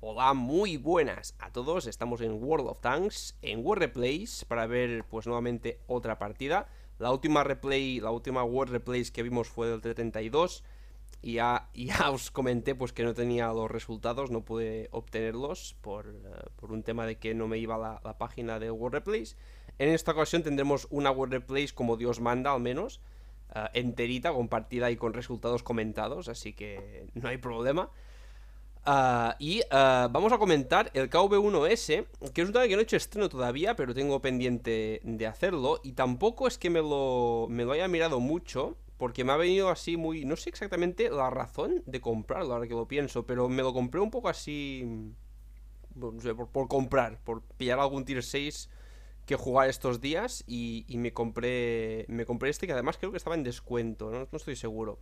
Hola, muy buenas a todos. Estamos en World of Tanks, en World Replays, para ver pues nuevamente otra partida. La última replay, la última World Replays que vimos fue del 32 y ya, ya os comenté pues que no tenía los resultados, no pude obtenerlos por, eh, un tema de que no me iba la, página de World Replays. En esta ocasión tendremos una World Replays como Dios manda al menos, eh, enterita, compartida y con resultados comentados, así que no hay problema. Ah, y ah, vamos a comentar el KV1S, que es un tema que no he hecho estreno todavía, pero tengo pendiente de hacerlo. Y tampoco es que me lo, me haya mirado mucho, porque me ha venido así muy... No sé exactamente la razón de comprarlo, ahora que lo pienso, pero me lo compré un poco así... No sé, por, comprar, por pillar algún tier 6 que jugar estos días y, me compré me compré este que además creo que estaba en descuento, no estoy seguro.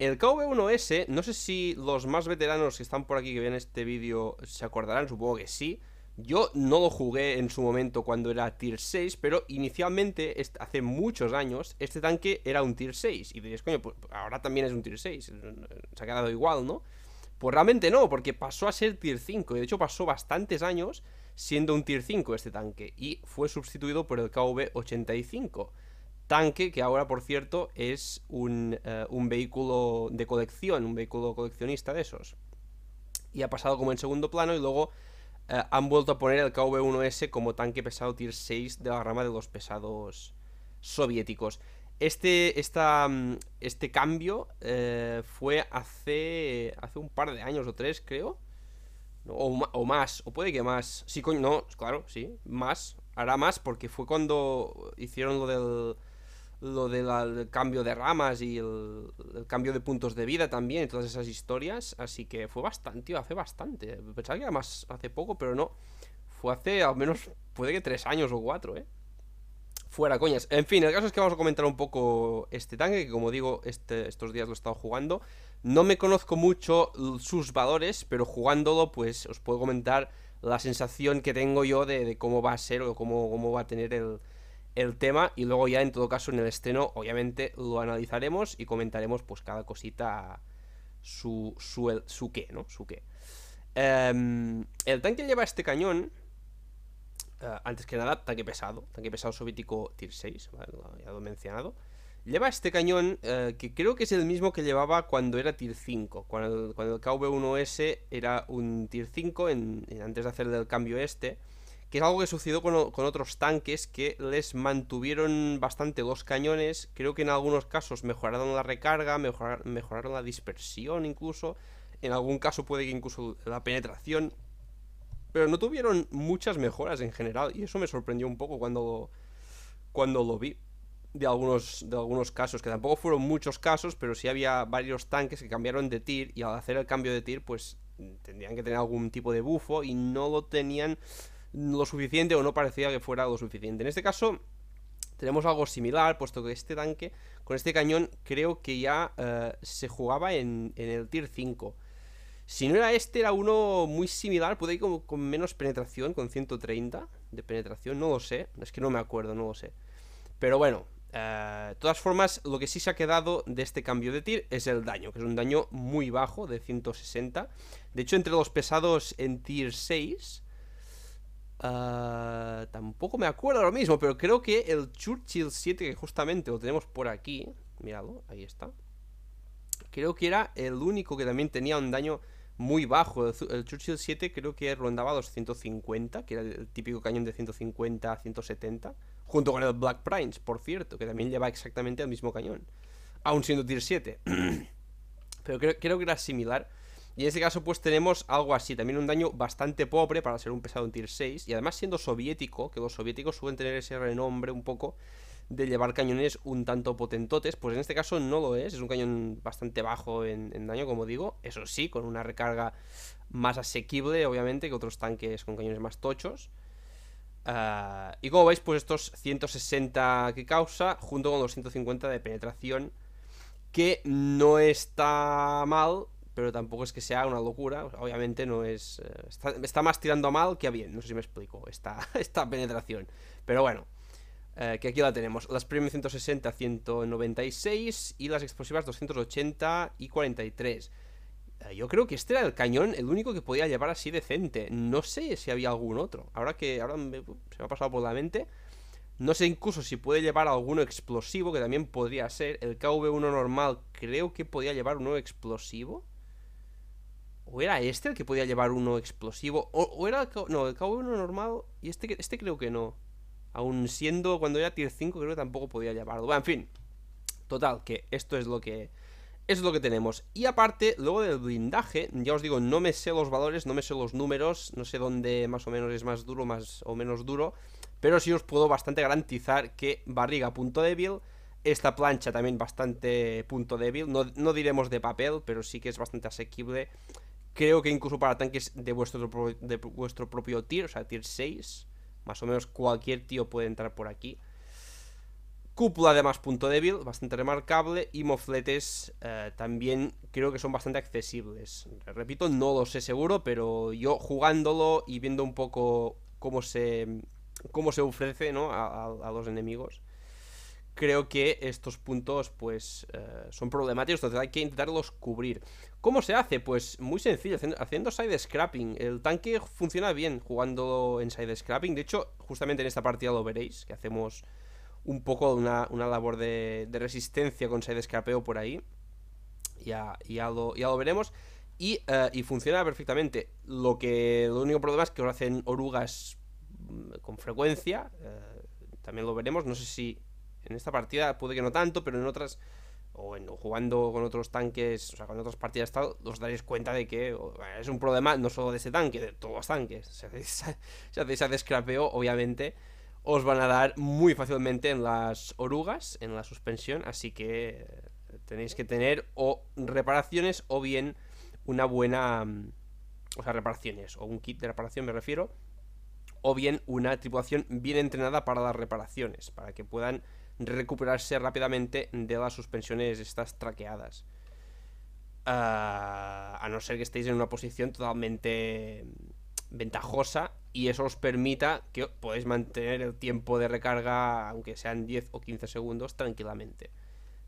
El KV1S, no sé si los más veteranos que están por aquí que ven este vídeo se acordarán, supongo que sí. Yo no lo jugué en su momento cuando era Tier 6, pero inicialmente, hace muchos años, este tanque era un Tier 6. Y diréis, coño, pues ahora también es un Tier 6, eh, se ha quedado igual, ¿no? Pues realmente no, porque pasó a ser Tier 5, y de hecho pasó bastantes años siendo un Tier 5 este tanque, y fue sustituido por el KV-85 tanque, que ahora por cierto es eh, un, vehículo de colección, un vehículo coleccionista de esos. Y ha pasado como en segundo plano y luego eh, han vuelto a poner el KV-1S como tanque pesado Tier 6 de la rama de los pesados soviéticos. Este, mm, este cambio eh, fue hace, hace un par de años o tres, creo. O, o, más, o puede que más. Sí, coño, no, claro, sí, más. Hará más porque fue cuando hicieron lo del lo del cambio de ramas y el, cambio de puntos de vida también, y todas esas historias. Así que fue bastante, tío, hace bastante. Pensaba que era más hace poco, pero no. Fue hace al menos, puede que tres años o cuatro, ¿eh? Fuera, coñas. En fin, el caso es que vamos a comentar un poco este tanque, que como digo, este, estos días lo he estado jugando. No me conozco mucho sus valores, pero jugándolo, pues os puedo comentar la sensación que tengo yo de, de cómo va a ser o cómo, cómo va a tener el, el tema y luego ya en todo caso en el estreno obviamente lo analizaremos y comentaremos pues cada cosita su, su, su qué, ¿no? Su qué. Em, el tanque lleva este cañón, eh, antes que nada, tanque pesado, tanque pesado soviético Tier 6, ya lo he mencionado. Lleva este cañón eh, que creo que es el mismo que llevaba cuando era Tier 5, cuando, el, cuando el KV-1S era un Tier 5, en, antes de hacer el cambio este que es algo que sucedió con, otros tanques que les mantuvieron bastante dos cañones, creo que en algunos casos mejoraron la recarga, mejoraron la dispersión incluso, en algún caso puede que incluso la penetración, pero no tuvieron muchas mejoras en general y eso me sorprendió un poco cuando, cuando lo vi. De algunos, de algunos casos, que tampoco fueron muchos casos, pero sí había varios tanques que cambiaron de tir y al hacer el cambio de tir pues tendrían que tener algún tipo de bufo y no lo tenían lo suficiente o no parecía que fuera lo suficiente. En este caso tenemos algo similar, puesto que este tanque, con este cañón, creo que ya eh, se jugaba en, el tier 5. Si no era este, era uno muy similar, puede ir con, menos penetración, con 130 de penetración, no lo sé, es que no me acuerdo, no lo sé. Pero bueno, eh, de todas formas, lo que sí se ha quedado de este cambio de tier... es el daño, que es un daño muy bajo, de 160. De hecho, entre los pesados en tier 6, Ah, tampoco me acuerdo ahora mismo, pero creo que el Churchill 7, que justamente lo tenemos por aquí, miradlo, ahí está. Creo que era el único que también tenía un daño muy bajo. El, Churchill 7 creo que rondaba los 150, que era el típico cañón de 150 a 170, junto con el Black Prince, por cierto, que también lleva exactamente el mismo cañón, aún siendo Tier 7. pero creo, creo que era similar y en este caso pues tenemos algo así, también un daño bastante pobre para ser un pesado en tier 6. Y además siendo soviético, que los soviéticos suelen tener ese renombre un poco de llevar cañones un tanto potentotes, pues en este caso no lo es, es un cañón bastante bajo en, daño, como digo, eso sí, con una recarga más asequible, obviamente, que otros tanques con cañones más tochos. Ah, y como veis, pues estos 160 que causa, junto con 250 de penetración, que no está mal, pero tampoco es que sea una locura. Obviamente no es. Eh, está, más tirando a mal que a bien, no sé si me explico, esta, esta penetración. Pero bueno, eh, que aquí la tenemos. Las premium 160, 196 y las explosivas 280 y 43. Eh, yo creo que este era el cañón, el único que podía llevar así decente. No sé si había algún otro. Ahora que ahora uh, se me ha pasado por la mente. No sé incluso si puede llevar alguno explosivo, que también podría ser. El KV1 normal creo que podía llevar un nuevo explosivo. ¿O era este el que podía llevar uno explosivo? ¿O, era el, no, el uno normal? Y este, este creo que no. Aún siendo cuando era tier 5, creo que tampoco podía llevarlo. Bueno, en fin. Total, que esto es lo que. es lo que tenemos. Y aparte, luego del blindaje, ya os digo, no me sé los valores, no me sé los números, no sé dónde más o menos es más duro, más o menos duro, pero sí os puedo bastante garantizar que barriga punto débil, esta plancha también bastante punto débil, no, no diremos de papel, pero sí que es bastante asequible Creo que incluso para tanques de vuestro, de vuestro propio tier, o sea, tier 6, más o menos cualquier tío puede entrar por aquí. Cúpula además punto débil, bastante remarcable. Y mofletes eh, también creo que son bastante accesibles. Repito, no lo sé seguro, pero yo jugándolo y viendo un poco cómo se, cómo se ofrece a los enemigos, creo que estos puntos pues eh, son problemáticos, entonces hay que intentarlos cubrir. ¿Cómo se hace? Pues muy sencillo, haciendo side scrapping. El tanque funciona bien jugando en side scrapping. De hecho, justamente en esta partida lo veréis, que hacemos un poco una, una labor de, resistencia con side scrapeo por ahí. Ya, ya, lo, veremos. Eh, y, funciona perfectamente. Lo que lo único problema es que os hacen orugas mm, con frecuencia. Eh, también lo veremos. No sé si en esta partida pude que no tanto, pero en otras, o en, jugando con otros tanques, o sea, con otras partidas de estado, os daréis cuenta de que es un problema no solo de ese tanque, de todos los tanques. Si hacéis, si descrapeo, obviamente os van a dar muy fácilmente en las orugas, en la suspensión, así que eh, tenéis que tener o reparaciones o bien una buena... Mm, o sea, reparaciones, o un kit de reparación me refiero, o bien una tripulación bien entrenada para las reparaciones, para que puedan recuperarse rápidamente de las suspensiones estas traqueadas. Ah, a no ser que estéis en una posición totalmente ventajosa y eso os permita que podáis mantener el tiempo de recarga, aunque sean 10 o 15 segundos, tranquilamente.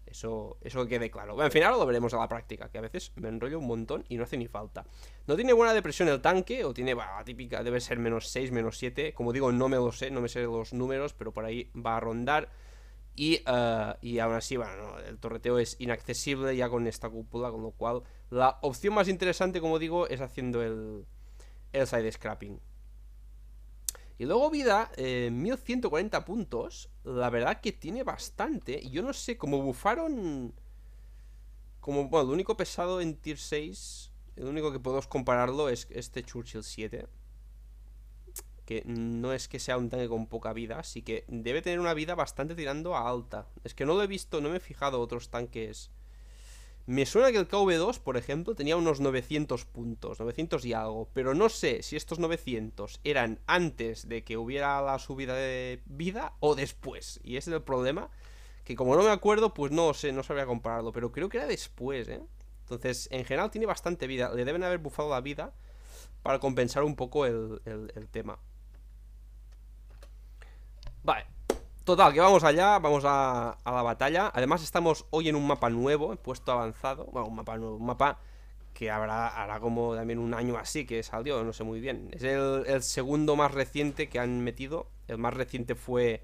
Eso, eso que quede claro. Bueno, al final lo veremos a la práctica, que a veces me enrollo un montón y no hace ni falta. No tiene buena depresión el tanque, o tiene, va típica, debe ser menos 6, menos 7. Como digo, no me lo sé, no me sé los números, pero por ahí va a rondar. Y, aún eh, así, bueno, el torreteo es inaccesible ya con esta cúpula, con lo cual la opción más interesante, como digo, es haciendo el, el side scrapping. Y luego vida, 1140 eh, puntos, la verdad que tiene bastante. yo no sé, como bufaron... Como, bueno, el único pesado en Tier 6, el único que podemos compararlo es este Churchill 7 no es que sea un tanque con poca vida, así que debe tener una vida bastante tirando a alta. Es que no lo he visto, no me he fijado otros tanques. Me suena que el KV2, por ejemplo, tenía unos 900 puntos, 900 y algo, pero no sé si estos 900 eran antes de que hubiera la subida de vida o después. Y ese es el problema, que como no me acuerdo, pues no sé, no sabría compararlo, pero creo que era después, ¿eh? Entonces, en general tiene bastante vida, le deben haber bufado la vida para compensar un poco el tema. Vale. Total, que vamos allá, vamos a, la batalla. Además estamos hoy en un mapa nuevo, en puesto avanzado. Bueno, un mapa nuevo, un mapa que habrá hará como también un año así que salió, no sé muy bien. Es el, segundo más reciente que han metido. El más reciente fue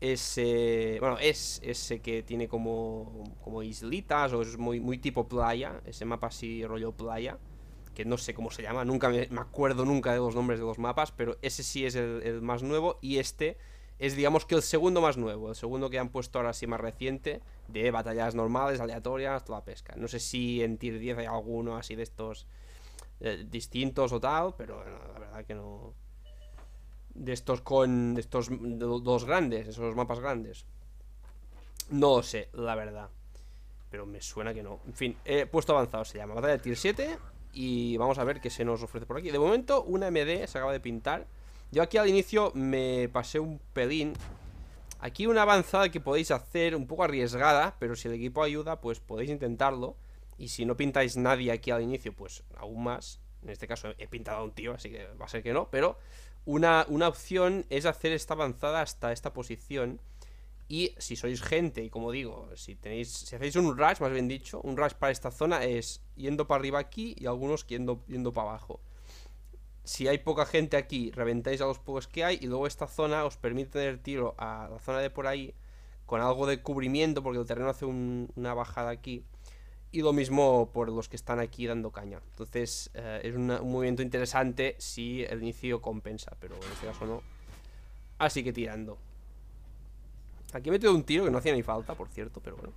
ese, bueno, es ese que tiene como, como islitas o es muy, muy tipo playa, ese mapa así rollo playa, que no sé cómo se llama, nunca me, acuerdo nunca de los nombres de los mapas, pero ese sí es el más nuevo y este es digamos que el segundo más nuevo, el segundo que han puesto ahora sí más reciente, de batallas normales, aleatorias, toda pesca. No sé si en Tier 10 hay alguno así de estos eh, distintos o tal, pero la verdad que no. De estos con. De estos dos grandes, esos mapas grandes. No lo sé, la verdad. Pero me suena que no. En fin, he puesto avanzado se llama. Batalla de Tier 7. Y vamos a ver qué se nos ofrece por aquí. De momento, una MD se acaba de pintar yo aquí al inicio me pasé un pelín Aquí una avanzada que podéis hacer un poco arriesgada, pero si el equipo ayuda, pues podéis intentarlo. Y si no pintáis nadie aquí al inicio, pues aún más. En este caso he pintado a un tío, así que va a ser que no. Pero una, una opción es hacer esta avanzada hasta esta posición. Y si sois gente, y como digo, si tenéis. Si hacéis un rush, más bien dicho, un rush para esta zona es yendo para arriba aquí y algunos yendo para abajo si hay poca gente aquí, reventáis a los pocos que hay y luego esta zona os permite tener tiro a la zona de por ahí con algo de cubrimiento porque el terreno hace una bajada aquí y lo mismo por los que están aquí dando caña. Entonces eh, es un movimiento interesante si el inicio compensa, pero en este caso no. Así que tirando. Aquí he metido un tiro que no hacía ni falta, por cierto, pero bueno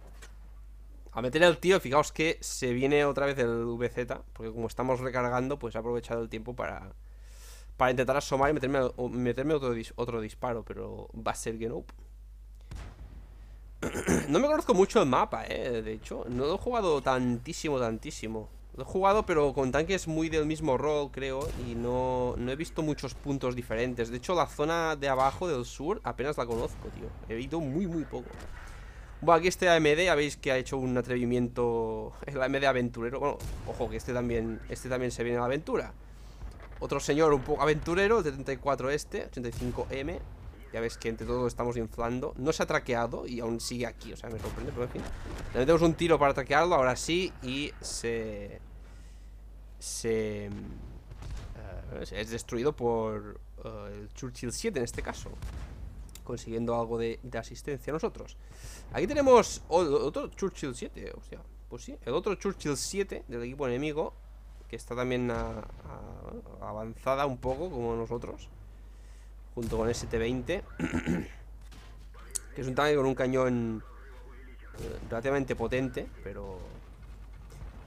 a meter al tío, fijaos que se viene otra vez el VZ, porque como estamos recargando, pues he aprovechado el tiempo para, para intentar asomar y meterme, meterme otro, otro disparo, pero va a ser que no. No me conozco mucho el mapa, eh, de hecho. No lo he jugado tantísimo, tantísimo. Lo he jugado, pero con tanques muy del mismo rol, creo, y no, no he visto muchos puntos diferentes. De hecho, la zona de abajo del sur apenas la conozco, tío. He visto muy, muy poco. Bueno, aquí este AMD, ya veis que ha hecho un atrevimiento El AMD aventurero Bueno, ojo, que este también, este también se viene a la aventura Otro señor un poco aventurero 74 este, 85M Ya veis que entre todos estamos inflando No se ha traqueado y aún sigue aquí O sea, me sorprende, pero en fin Le metemos un tiro para traquearlo, ahora sí Y se... Se... Eh, es destruido por eh, el Churchill 7 en este caso consiguiendo algo de, asistencia nosotros. Aquí tenemos otro Churchill 7, hostia, pues sí, el otro Churchill 7 del equipo enemigo, que está también avanzada un poco como nosotros, junto con el ST-20 que es un tanque con un cañón eh, relativamente potente, pero...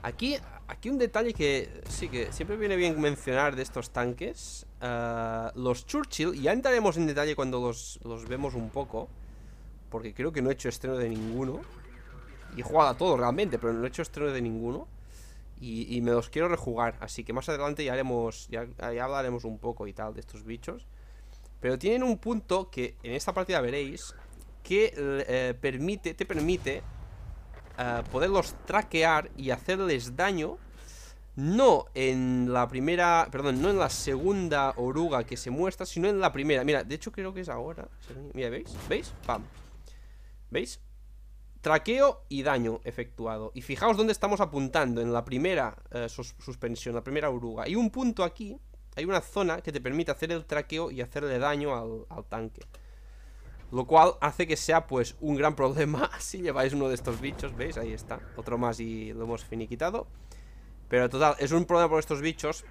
Aquí, aquí un detalle que sí que siempre viene bien mencionar de estos tanques Ah, los Churchill, ya entraremos en detalle cuando los, vemos un poco, porque creo que no he hecho estreno de ninguno. Y he jugado a todo realmente, pero no he hecho estreno de ninguno. Y, me los quiero rejugar. Así que más adelante ya haremos. Ya, hablaremos un poco y tal de estos bichos. Pero tienen un punto que en esta partida veréis. Que eh, permite, te permite ah, poderlos traquear y hacerles daño no en la primera, perdón, no en la segunda oruga que se muestra, sino en la primera. Mira, de hecho creo que es ahora. Mira, ¿veis? ¿Veis? Pam. ¿Veis? Traqueo y daño efectuado. Y fijaos dónde estamos apuntando, en la primera eh, suspensión, la primera oruga. Hay un punto aquí, hay una zona que te permite hacer el traqueo y hacerle daño al, al tanque. Lo cual hace que sea pues un gran problema si lleváis uno de estos bichos, ¿veis? Ahí está, otro más y lo hemos finiquitado. Pero total, es un problema por estos bichos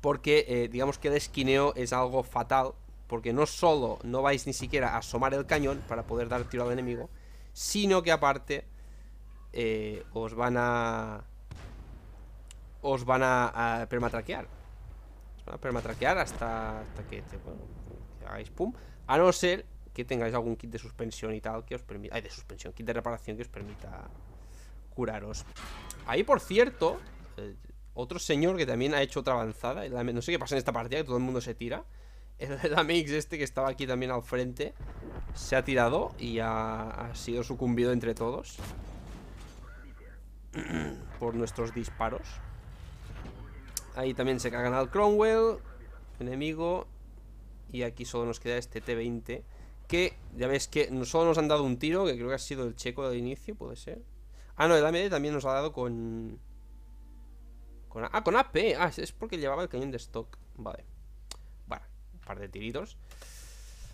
porque eh, digamos que el esquineo es algo fatal, porque no solo no vais ni siquiera a asomar el cañón para poder dar tiro al enemigo, sino que aparte eh, os van a... os van a, permatraquear. Os van a permatraquear hasta, que, que hagáis pum, a no ser que tengáis algún kit de suspensión y tal que os permita... Ay, de suspensión, kit de reparación que os permita curaros. Ahí, por cierto, eh, otro señor que también ha hecho otra avanzada. no sé qué pasa en esta partida, que todo el mundo se tira. El, el Amix este que estaba aquí también al frente se ha tirado y ha, sido sucumbido entre todos. por nuestros disparos. Ahí también se cagan al Cromwell. Enemigo. Y aquí solo nos queda este T-20. Que ya ves que solo nos han dado un tiro, que creo que ha sido el checo del inicio, puede ser. Ah, no, el AMD también nos ha dado con... Con, ah, con AP. Ah, es porque llevaba el cañón de stock. Vale. Bueno, un par de tiritos.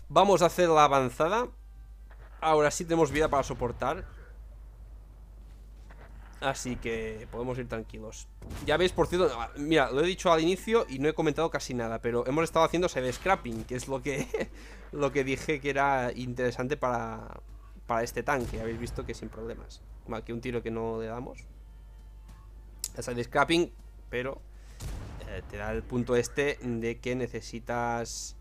Vamos a hacer la avanzada. Ahora sí tenemos vida para soportar. Así que podemos ir tranquilos. Ya veis, por cierto, ah, mira, lo he dicho al inicio y no he comentado casi nada, pero hemos estado haciendo side scrapping, que es lo que, lo que dije que era interesante para, para este tanque. Habéis visto que sin problemas. Aquí un tiro que no le damos. side scrapping pero eh, te da el punto este de que necesitas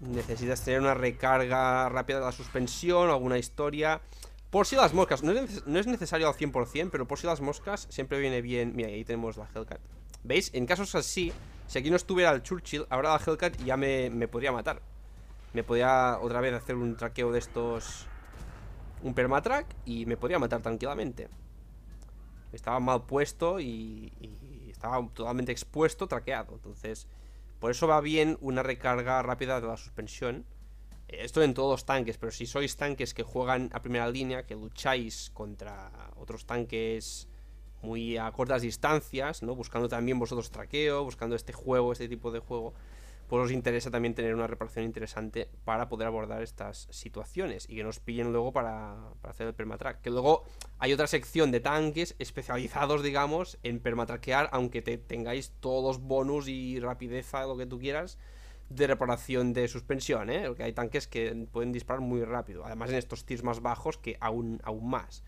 necesitas tener una recarga rápida de la suspensión, alguna historia. Por si las moscas, no es, necesario al 100%, pero por si las moscas siempre viene bien. Mira, ahí tenemos la Hellcat. ¿Veis? En casos así, si aquí no estuviera el Churchill, ahora la Hellcat ya me, me podría matar. Me podría otra vez hacer un traqueo de estos... Un permatrack y me podría matar tranquilamente estaba mal puesto y, estaba totalmente expuesto, traqueado. Entonces, por eso va bien una recarga rápida de la suspensión. Esto en todos los tanques, pero si sois tanques que juegan a primera línea, que lucháis contra otros tanques muy a cortas distancias, ¿no? Buscando también vosotros traqueo, buscando este juego, este tipo de juego, pues os interesa también tener una reparación interesante para poder abordar estas situaciones y que nos pillen luego para, hacer el permatrack. Que luego hay otra sección de tanques especializados, digamos, en permatraquear, aunque te tengáis todos los bonus y rapidez lo que tú quieras, de reparación de suspensión, ¿eh? Porque hay tanques que pueden disparar muy rápido. Además en estos tiers más bajos que aún, aún más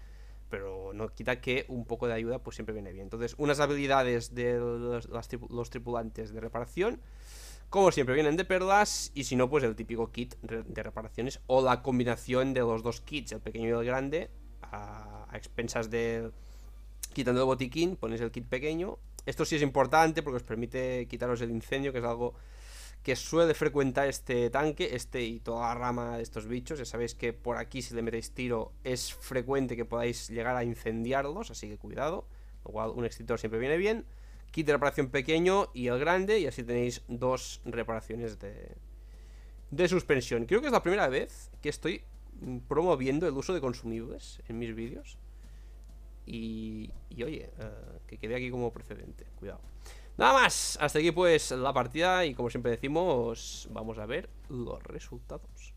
pero no quita que un poco de ayuda pues siempre viene bien. Entonces, unas habilidades de los, tripulantes de reparación como siempre vienen de perlas y si no pues el típico kit de reparaciones o la combinación de los dos kits, el pequeño y el grande, a, expensas de quitando el botiquín, ponéis el kit pequeño. Esto sí es importante porque os permite quitaros el incendio, que es algo que suele frecuentar este tanque, este y toda la rama de estos bichos. Ya sabéis que por aquí si le metéis tiro es frecuente que podáis llegar a incendiarlos, así que cuidado. Lo cual un extintor siempre viene bien kit de reparación pequeño y el grande y así tenéis dos reparaciones de, de suspensión. Creo que es la primera vez que estoy mm, promoviendo el uso de consumibles en mis vídeos. Y, oye, eh, que quede aquí como precedente, cuidado. Nada más, hasta aquí pues la partida y como siempre decimos, vamos a ver los resultados.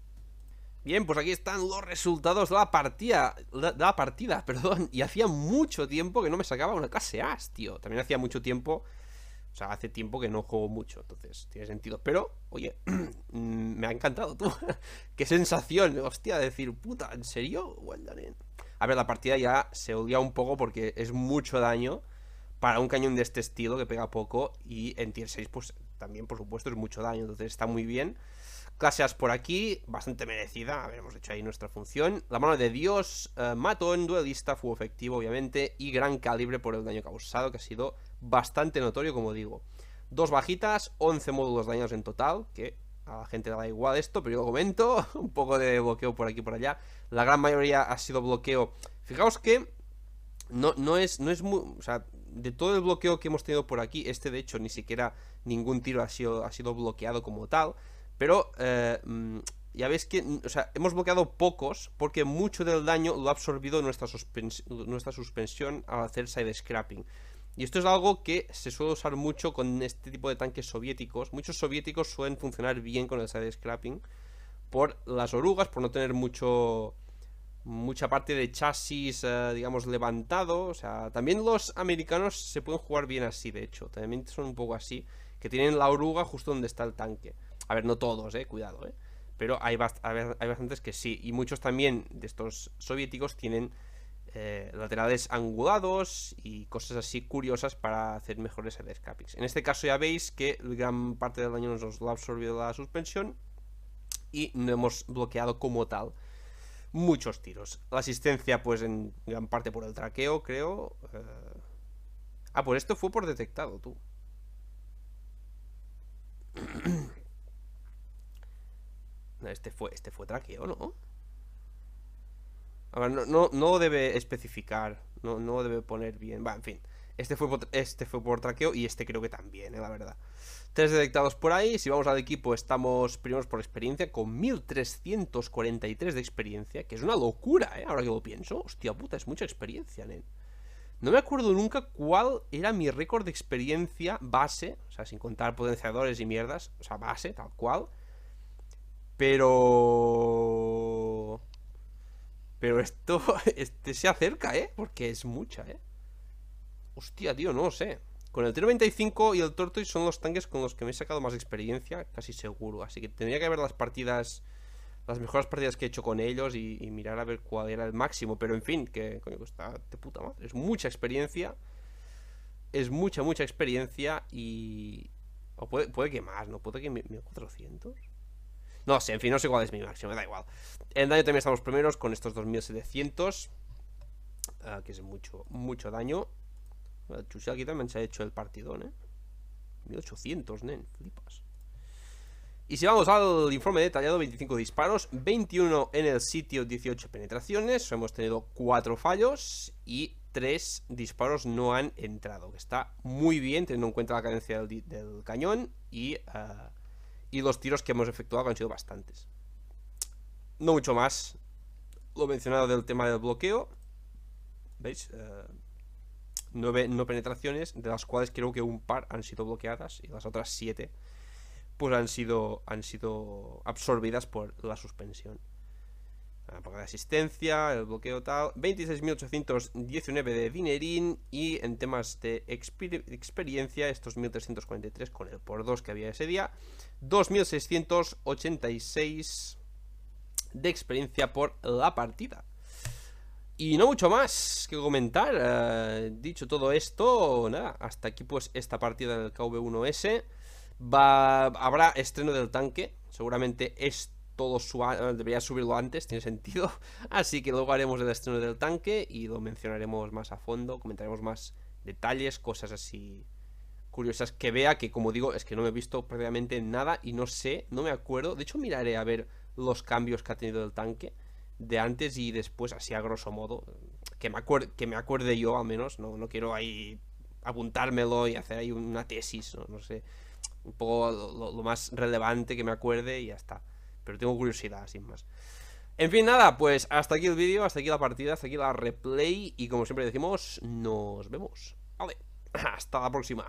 Bien, pues aquí están los resultados de la partida, de la partida, perdón, y hacía mucho tiempo que no me sacaba una clase as tío. También hacía mucho tiempo, o sea, hace tiempo que no juego mucho, entonces tiene sentido. Pero, oye, mm, me ha encantado, tú. Qué sensación, hostia, decir, puta, ¿en serio? A ver, la partida ya se odia un poco porque es mucho daño para un cañón de este estilo que pega poco y en tier 6, pues también, por supuesto, es mucho daño, entonces está muy bien. Clase por aquí, bastante merecida, hemos hecho ahí nuestra función. La mano de Dios, eh, en duelista, fue efectivo, obviamente, y gran calibre por el daño causado, que ha sido bastante notorio, como digo. Dos bajitas, 11 módulos dañados en total, que a la gente le da igual esto, pero yo lo comento, un poco de bloqueo por aquí y por allá. La gran mayoría ha sido bloqueo. Fijaos que no, no es, no es O sea, de todo el bloqueo que hemos tenido por aquí, este de hecho ni siquiera ningún tiro ha sido, ha sido bloqueado como tal. Pero eh, mm, ya veis que, o sea, hemos bloqueado pocos porque mucho del daño lo ha absorbido nuestra, suspensión al hacer side scrapping. Y esto es algo que se suele usar mucho con este tipo de tanques soviéticos. Muchos soviéticos suelen funcionar bien con el side scrapping por las orugas, por no tener mucho mucha parte de chasis, eh, digamos, levantado. O sea, también los americanos se pueden jugar bien así, de hecho. También son un poco así, que tienen la oruga justo donde está el tanque. A ver, no todos, eh, cuidado, eh. Pero hay, bastantes que sí. Y muchos también de estos soviéticos tienen eh, laterales angulados y cosas así curiosas para hacer mejores escapes. En este caso ya veis que gran parte del daño nos lo ha absorbido la suspensión y no hemos bloqueado como tal muchos tiros. La asistencia pues en gran parte por el traqueo, creo. Eh. Ah, pues esto fue por detectado, tú. Este fue, este fue traqueo, ¿no? Ahora, no, no, debe especificar, no, no debe poner bien. Va, en fin. Este fue, por, este fue por traqueo y este creo que también, ¿eh? la verdad. Tres detectados por ahí. Si vamos al equipo, estamos primeros por experiencia con 1343 de experiencia, que es una locura, ¿eh? Ahora que lo pienso. Hostia puta, es mucha experiencia, nen. No me acuerdo nunca cuál era mi récord de experiencia base, o sea, sin contar potenciadores y mierdas, o sea, base, tal cual, pero... Pero esto este se acerca, ¿eh? Porque es mucha, ¿eh? Hostia, tío, no lo sé. Con el T95 y el Tortoise son los tanques con los que me he sacado más experiencia, casi seguro. Así que tendría que ver las partidas, las mejores partidas que he hecho con ellos y, mirar a ver cuál era el máximo. Pero en fin, que coño, está de puta madre. Es mucha experiencia. Es mucha, mucha experiencia y... puede, puede que más, ¿no? Puede que 1400. No sé, en fin, no sé cuál es mi máximo, me da igual. En daño también estamos primeros con estos 2700. Ah, que es mucho, mucho daño. Ah, aquí también se ha hecho el partidón, ¿eh? 1800, nen, flipas. Y si vamos al informe detallado, 25 disparos, 21 en el sitio, 18 penetraciones, hemos tenido 4 fallos y 3 disparos no han entrado, que está muy bien teniendo en cuenta la cadencia del, cañón y ah, y los tiros que hemos efectuado han sido bastantes. No mucho más. Lo mencionado del tema del bloqueo. ¿Veis? Eh, no penetraciones, de las cuales creo que un par han sido bloqueadas y las otras siete pues han sido, han sido absorbidas por la suspensión la de asistencia, el bloqueo tal. 26.819 de dinerín. Y en temas de experiencia, estos 1.343 con el por 2 que había ese día. 2.686 de experiencia por la partida. Y no mucho más que comentar. Eh, dicho todo esto, nada, hasta aquí pues esta partida del KV1S. Va, habrá estreno del tanque. Seguramente esto todo su eh, debería subirlo antes, tiene sentido. Así que luego haremos el estreno del tanque y lo mencionaremos más a fondo, comentaremos más detalles, cosas así curiosas que vea, que como digo, es que no me he visto previamente nada y no sé, no me acuerdo. De hecho, miraré a ver los cambios que ha tenido el tanque de antes y después, así a grosso modo. Que me, acuerde, que me acuerde yo, al menos. No, no quiero ahí apuntármelo y hacer ahí una tesis, no, sé. Un poco lo, lo más relevante que me acuerde y ya está pero tengo curiosidad, sin más. En fin, nada, pues hasta aquí el vídeo, hasta aquí la partida, hasta aquí la replay y como siempre decimos, nos vemos. Vale, hasta la próxima.